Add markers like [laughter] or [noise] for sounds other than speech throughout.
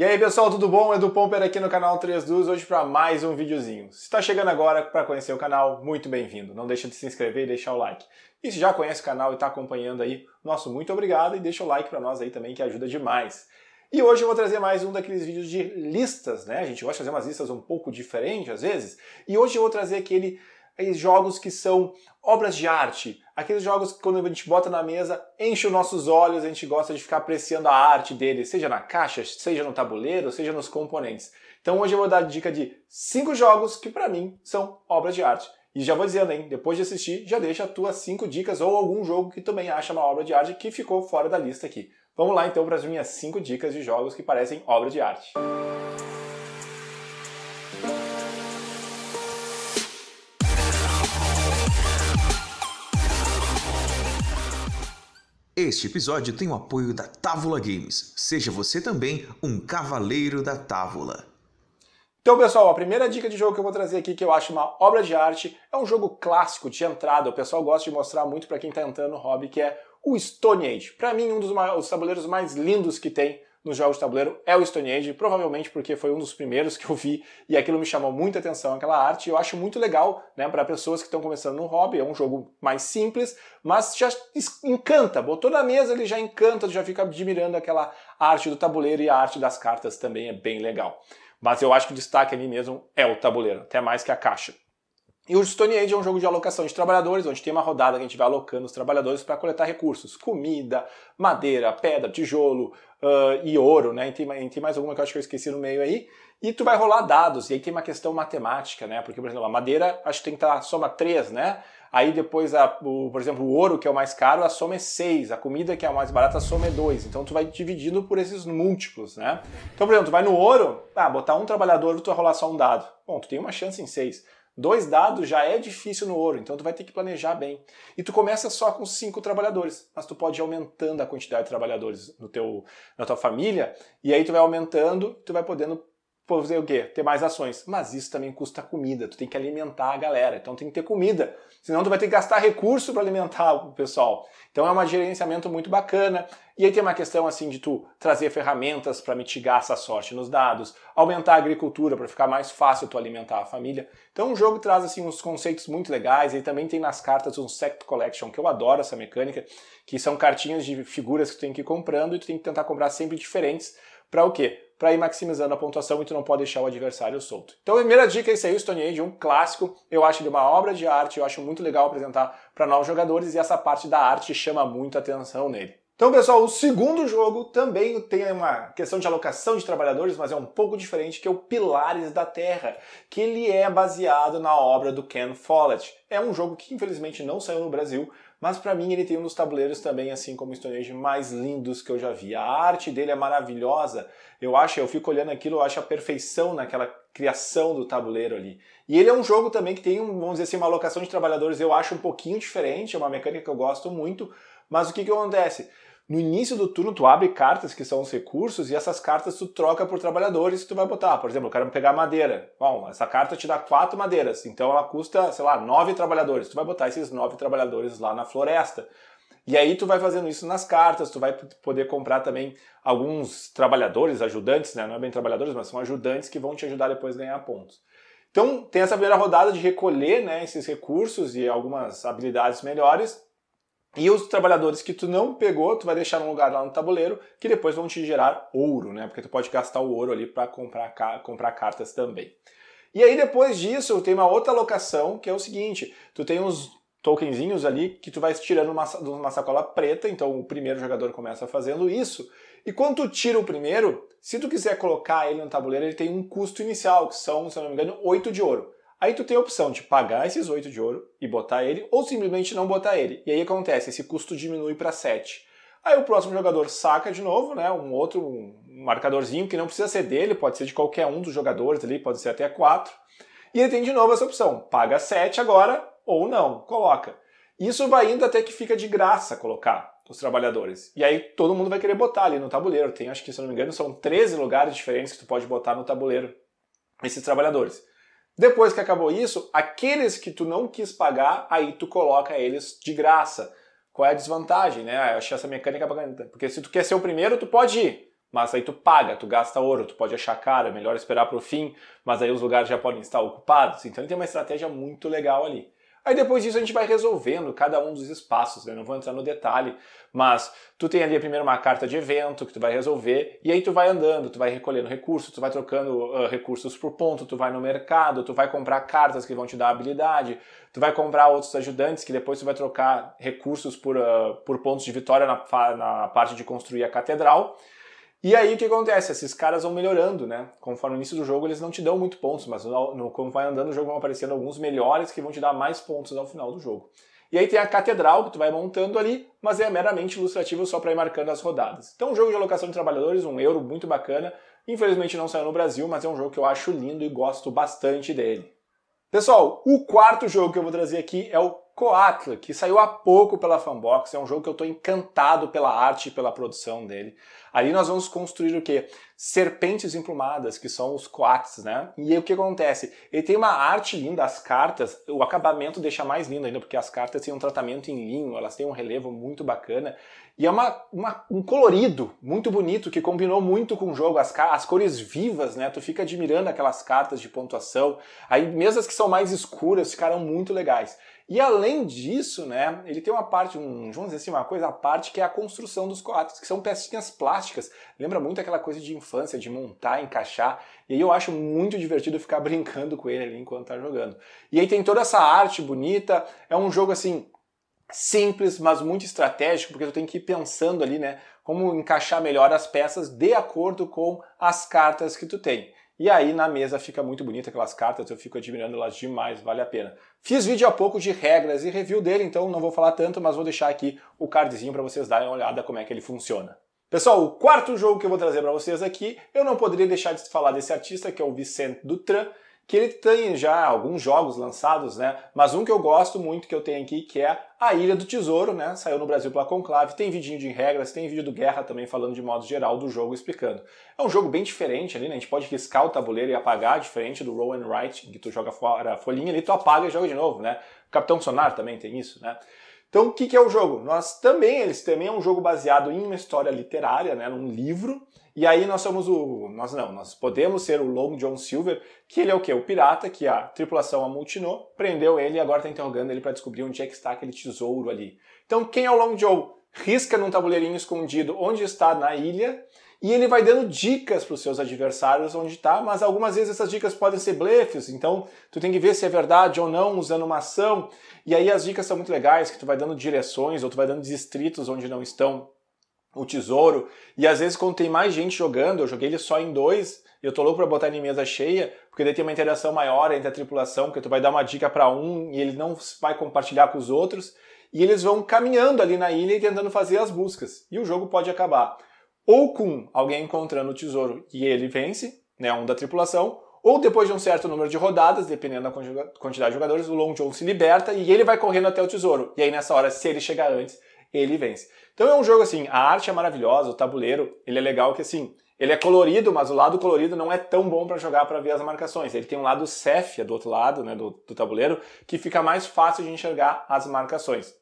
E aí pessoal, tudo bom? Edu Pomper aqui no canal 3 dus hoje para mais um videozinho. Se está chegando agora para conhecer o canal, muito bem-vindo. Não deixa de se inscrever e deixar o like. E se já conhece o canal e está acompanhando aí, nosso muito obrigado e deixa o like para nós aí também que ajuda demais. E hoje eu vou trazer mais um daqueles vídeos de listas, né? A gente gosta de fazer umas listas um pouco diferentes às vezes. E hoje eu vou trazer aquele jogos que são obras de arte, aqueles jogos que quando a gente bota na mesa, enche os nossos olhos, a gente gosta de ficar apreciando a arte deles, seja na caixa, seja no tabuleiro, seja nos componentes. Então hoje eu vou dar a dica de cinco jogos que para mim são obras de arte. E já vou dizendo, hein, depois de assistir, já deixa as tuas cinco dicas ou algum jogo que também acha uma obra de arte que ficou fora da lista aqui. Vamos lá então para as minhas cinco dicas de jogos que parecem obra de arte. Música Este episódio tem o apoio da Távola Games. Seja você também um cavaleiro da távola. Então, pessoal, a primeira dica de jogo que eu vou trazer aqui, que eu acho uma obra de arte, é um jogo clássico de entrada. O pessoal gosta de mostrar muito para quem está entrando no hobby, que é o Stone Age. Para mim, um dos, tabuleiros mais lindos que tem nos jogos de tabuleiro é o Stone Age, provavelmente porque foi um dos primeiros que eu vi e aquilo me chamou muita atenção, aquela arte. Eu acho muito legal, né, para pessoas que estão começando no hobby, é um jogo mais simples, mas já encanta, botou na mesa, ele já encanta, já fica admirando aquela arte do tabuleiro e a arte das cartas também é bem legal. Mas eu acho que o destaque ali mesmo é o tabuleiro, até mais que a caixa. E o Stone Age é um jogo de alocação de trabalhadores, onde tem uma rodada que a gente vai alocando os trabalhadores para coletar recursos, comida, madeira, pedra, tijolo uh, e ouro, né? E tem, tem, mais alguma que eu acho que eu esqueci no meio aí. E tu vai rolar dados, e aí tem uma questão matemática, né? Porque, por exemplo, a madeira acho que tem que estar tá, soma 3, né? Aí depois, a, o, por exemplo, o ouro, que é o mais caro, a soma é 6, a comida, que é a mais barata, a soma é 2. Então tu vai dividindo por esses múltiplos, né? Então, por exemplo, tu vai no ouro, ah, botar um trabalhador, tu vai rolar só um dado. Bom, tu tem uma chance em 6 Dois dados já é difícil no ouro, então tu vai ter que planejar bem. E tu começa só com cinco trabalhadores, mas tu pode ir aumentando a quantidade de trabalhadores no teu, na tua família, e aí tu vai aumentando, tu vai podendo fazer o quê? Ter mais ações. Mas isso também custa comida, tu tem que alimentar a galera, então tem que ter comida. Senão tu vai ter que gastar recurso para alimentar o pessoal. Então é um gerenciamento muito bacana. E aí tem uma questão assim de tu trazer ferramentas para mitigar essa sorte nos dados, aumentar a agricultura para ficar mais fácil tu alimentar a família. Então o jogo traz assim uns conceitos muito legais, e também tem nas cartas um Sect Collection, que eu adoro essa mecânica, que são cartinhas de figuras que tu tem que ir comprando e tu tem que tentar comprar sempre diferentes para o quê? para ir maximizando a pontuação e tu não pode deixar o adversário solto. Então, a primeira dica é isso aí, o Stone Age, um clássico, eu acho ele uma obra de arte, eu acho muito legal apresentar para novos jogadores e essa parte da arte chama muito atenção nele. Então, pessoal, o segundo jogo também tem uma questão de alocação de trabalhadores, mas é um pouco diferente, que é o Pilares da Terra, que ele é baseado na obra do Ken Follett. É um jogo que infelizmente não saiu no Brasil, mas para mim ele tem um dos tabuleiros também, assim como o Stone Age, mais lindos que eu já vi. A arte dele é maravilhosa. Eu acho, eu fico olhando aquilo, eu acho a perfeição naquela criação do tabuleiro ali. E ele é um jogo também que tem, um, vamos dizer assim, uma alocação de trabalhadores, eu acho um pouquinho diferente, é uma mecânica que eu gosto muito. Mas o que, que acontece? No início do turno, tu abre cartas que são os recursos e essas cartas tu troca por trabalhadores que tu vai botar. Por exemplo, eu quero pegar madeira. Bom, essa carta te dá quatro madeiras, então ela custa, sei lá, nove trabalhadores. Tu vai botar esses nove trabalhadores lá na floresta. E aí tu vai fazendo isso nas cartas, tu vai poder comprar também alguns trabalhadores, ajudantes, né? Não é bem trabalhadores, mas são ajudantes que vão te ajudar depois a ganhar pontos. Então tem essa primeira rodada de recolher né, esses recursos e algumas habilidades melhores e os trabalhadores que tu não pegou, tu vai deixar num lugar lá no tabuleiro, que depois vão te gerar ouro, né? Porque tu pode gastar o ouro ali para comprar, comprar cartas também. E aí depois disso, tem uma outra locação, que é o seguinte, tu tem uns tokenzinhos ali que tu vai tirando uma, de uma sacola preta, então o primeiro jogador começa fazendo isso. E quando tu tira o primeiro, se tu quiser colocar ele no tabuleiro, ele tem um custo inicial, que são, se eu não me engano, 8 de ouro. Aí tu tem a opção de pagar esses 8 de ouro e botar ele, ou simplesmente não botar ele. E aí acontece, esse custo diminui para 7. Aí o próximo jogador saca de novo, né? Um outro um marcadorzinho que não precisa ser dele, pode ser de qualquer um dos jogadores ali, pode ser até 4. E ele tem de novo essa opção: paga 7 agora ou não, coloca. Isso vai indo até que fica de graça colocar os trabalhadores. E aí todo mundo vai querer botar ali no tabuleiro. Tem, acho que se eu não me engano, são 13 lugares diferentes que tu pode botar no tabuleiro esses trabalhadores. Depois que acabou isso, aqueles que tu não quis pagar, aí tu coloca eles de graça. Qual é a desvantagem, né? Ah, eu achei essa mecânica bacana. Então. Porque se tu quer ser o primeiro, tu pode ir. Mas aí tu paga, tu gasta ouro, tu pode achar caro, é melhor esperar para o fim, mas aí os lugares já podem estar ocupados. Então ele tem uma estratégia muito legal ali. Aí depois disso a gente vai resolvendo cada um dos espaços, né? Não vou entrar no detalhe, mas tu tem ali primeiro uma carta de evento que tu vai resolver e aí tu vai andando, tu vai recolhendo recursos, tu vai trocando uh, recursos por ponto, tu vai no mercado, tu vai comprar cartas que vão te dar habilidade, tu vai comprar outros ajudantes que depois tu vai trocar recursos por, uh, por pontos de vitória na, na parte de construir a catedral. E aí o que acontece? Esses caras vão melhorando, né? Conforme o início do jogo, eles não te dão muito pontos, mas no, no, como vai andando o jogo vão aparecendo alguns melhores que vão te dar mais pontos ao final do jogo. E aí tem a catedral que tu vai montando ali, mas é meramente ilustrativo só para ir marcando as rodadas. Então, um jogo de alocação de trabalhadores, um euro muito bacana. Infelizmente não saiu no Brasil, mas é um jogo que eu acho lindo e gosto bastante dele. Pessoal, o quarto jogo que eu vou trazer aqui é o Coatl, que saiu há pouco pela Fanbox, é um jogo que eu estou encantado pela arte e pela produção dele. Ali nós vamos construir o quê? Serpentes emplumadas, que são os Coats, né? E aí, o que acontece? Ele tem uma arte linda, as cartas, o acabamento deixa mais lindo ainda, porque as cartas têm um tratamento em linho, elas têm um relevo muito bacana. E é uma, uma um colorido muito bonito, que combinou muito com o jogo, as, as cores vivas, né? Tu fica admirando aquelas cartas de pontuação. Aí mesas que são mais escuras ficaram muito legais. E além disso, né, ele tem uma parte, um, vamos dizer assim, uma coisa à parte que é a construção dos coatos, que são pecinhas plásticas. Lembra muito aquela coisa de infância, de montar, encaixar. E aí eu acho muito divertido ficar [laughs] brincando com ele ali enquanto tá jogando. E aí tem toda essa arte bonita, é um jogo assim simples, mas muito estratégico, porque tu tem que ir pensando ali, né, como encaixar melhor as peças de acordo com as cartas que tu tem. E aí na mesa fica muito bonita aquelas cartas, eu fico admirando elas demais, vale a pena. Fiz vídeo há pouco de regras e review dele, então não vou falar tanto, mas vou deixar aqui o cardzinho para vocês darem uma olhada como é que ele funciona. Pessoal, o quarto jogo que eu vou trazer para vocês aqui, eu não poderia deixar de falar desse artista, que é o Vicente Dutran, que ele tem já alguns jogos lançados, né? Mas um que eu gosto muito que eu tenho aqui, que é A Ilha do Tesouro, né? Saiu no Brasil pela Conclave, tem vidinho de regras, tem vídeo do Guerra também falando de modo geral do jogo explicando. É um jogo bem diferente ali, né? A gente pode riscar o tabuleiro e apagar, diferente do Roll and Write, que tu joga fora a folhinha ali, tu apaga e joga de novo, né? Capitão Sonar também tem isso, né? Então, o que, que é o jogo? Nós também, eles também é um jogo baseado em uma história literária, né, num livro, e aí nós somos o. Nós não, nós podemos ser o Long John Silver, que ele é o quê? O pirata, que a tripulação amultinou, prendeu ele e agora está interrogando ele para descobrir onde é que está aquele tesouro ali. Então, quem é o Long John? Risca num tabuleirinho escondido onde está na ilha e ele vai dando dicas para os seus adversários onde está, mas algumas vezes essas dicas podem ser blefes, então tu tem que ver se é verdade ou não usando uma ação. E aí as dicas são muito legais, que tu vai dando direções ou tu vai dando distritos onde não estão o tesouro. E às vezes quando tem mais gente jogando, eu joguei ele só em dois, e eu tô louco pra botar ele em mesa cheia, porque daí tem uma interação maior entre a tripulação, porque tu vai dar uma dica para um e ele não vai compartilhar com os outros, e eles vão caminhando ali na ilha e tentando fazer as buscas, e o jogo pode acabar. Ou com alguém encontrando o tesouro e ele vence, né, um da tripulação, ou depois de um certo número de rodadas, dependendo da quantidade de jogadores, o Long John se liberta e ele vai correndo até o tesouro. E aí nessa hora, se ele chegar antes, ele vence. Então é um jogo assim, a arte é maravilhosa, o tabuleiro, ele é legal que assim, ele é colorido, mas o lado colorido não é tão bom para jogar para ver as marcações. Ele tem um lado céfia do outro lado, né, do, do tabuleiro, que fica mais fácil de enxergar as marcações.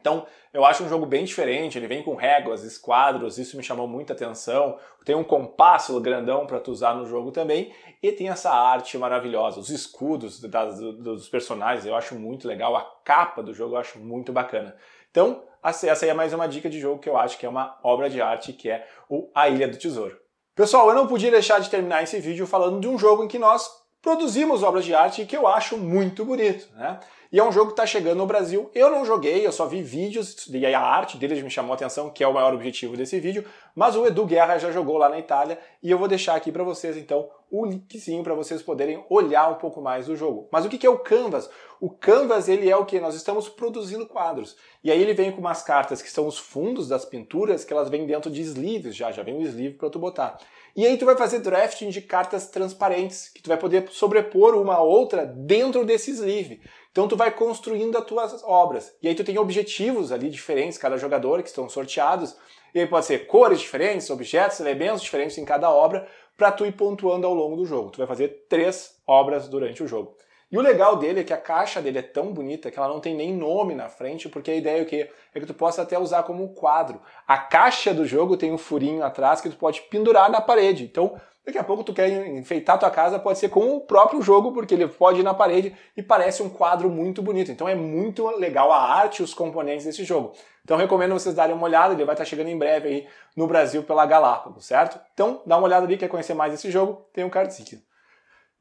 Então, eu acho um jogo bem diferente, ele vem com réguas, esquadros, isso me chamou muita atenção. Tem um compasso grandão para tu usar no jogo também, e tem essa arte maravilhosa, os escudos das, dos personagens, eu acho muito legal, a capa do jogo eu acho muito bacana. Então, essa aí é mais uma dica de jogo que eu acho que é uma obra de arte, que é o A Ilha do Tesouro. Pessoal, eu não podia deixar de terminar esse vídeo falando de um jogo em que nós produzimos obras de arte que eu acho muito bonito, né? E é um jogo que está chegando no Brasil. Eu não joguei, eu só vi vídeos, e a arte deles me chamou a atenção, que é o maior objetivo desse vídeo. Mas o Edu Guerra já jogou lá na Itália, e eu vou deixar aqui para vocês, então, o linkzinho para vocês poderem olhar um pouco mais do jogo. Mas o que é o Canvas? O Canvas ele é o que nós estamos produzindo quadros. E aí ele vem com umas cartas que são os fundos das pinturas que elas vêm dentro de sleeves já, já vem um sleeve para tu botar. E aí tu vai fazer drafting de cartas transparentes que tu vai poder sobrepor uma a outra dentro desse sleeve. Então tu vai construindo as tuas obras. E aí tu tem objetivos ali diferentes, cada jogador que estão sorteados. E aí pode ser cores diferentes, objetos, elementos diferentes em cada obra, para tu ir pontuando ao longo do jogo. Tu vai fazer três obras durante o jogo. E o legal dele é que a caixa dele é tão bonita que ela não tem nem nome na frente, porque a ideia é o quê? É que tu possa até usar como quadro. A caixa do jogo tem um furinho atrás que tu pode pendurar na parede. Então, daqui a pouco tu quer enfeitar tua casa, pode ser com o próprio jogo, porque ele pode ir na parede e parece um quadro muito bonito. Então é muito legal a arte os componentes desse jogo. Então recomendo vocês darem uma olhada, ele vai estar chegando em breve aí no Brasil pela Galápagos, certo? Então dá uma olhada ali, quer conhecer mais desse jogo, tem um cardzinho.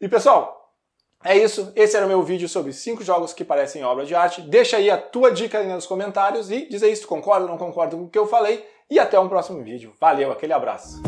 E pessoal, é isso, esse era o meu vídeo sobre 5 jogos que parecem obra de arte. Deixa aí a tua dica aí nos comentários e diz aí se tu concorda ou não concorda com o que eu falei. E até um próximo vídeo. Valeu, aquele abraço.